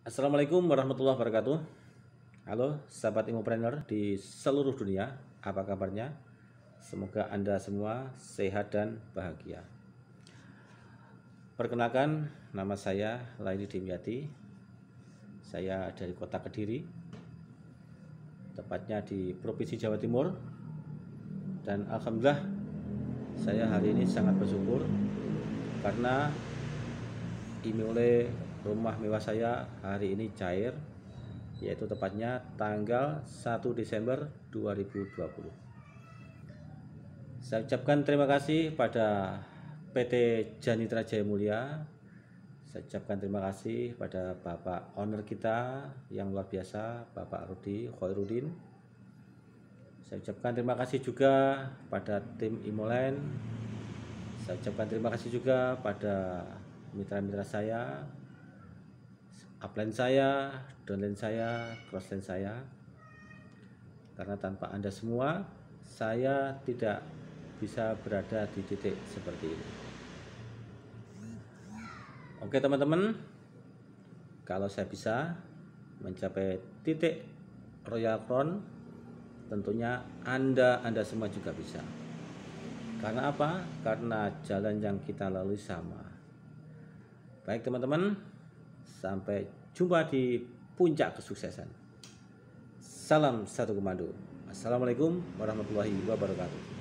Assalamualaikum warahmatullahi wabarakatuh Halo sahabat Imopreneur di seluruh dunia Apa kabarnya? Semoga Anda semua sehat dan bahagia Perkenalkan nama saya Laini Dimyati Saya dari kota Kediri Tepatnya di Provinsi Jawa Timur Dan Alhamdulillah saya hari ini sangat bersyukur Karena email oleh rumah mewah saya hari ini cair yaitu tepatnya tanggal 1 Desember 2020 saya ucapkan terima kasih pada PT Janitra Jaya Mulia saya ucapkan terima kasih pada Bapak owner kita yang luar biasa Bapak Rudi Khoirudin saya ucapkan terima kasih juga pada tim Imolen saya ucapkan terima kasih juga pada mitra-mitra saya upline saya downline saya crossline saya karena tanpa anda semua saya tidak bisa berada di titik seperti ini oke teman-teman kalau saya bisa mencapai titik Royal Crown tentunya anda anda semua juga bisa karena apa? Karena jalan yang kita lalui sama. Baik teman-teman, sampai jumpa di puncak kesuksesan. Salam satu komando. Assalamualaikum warahmatullahi wabarakatuh.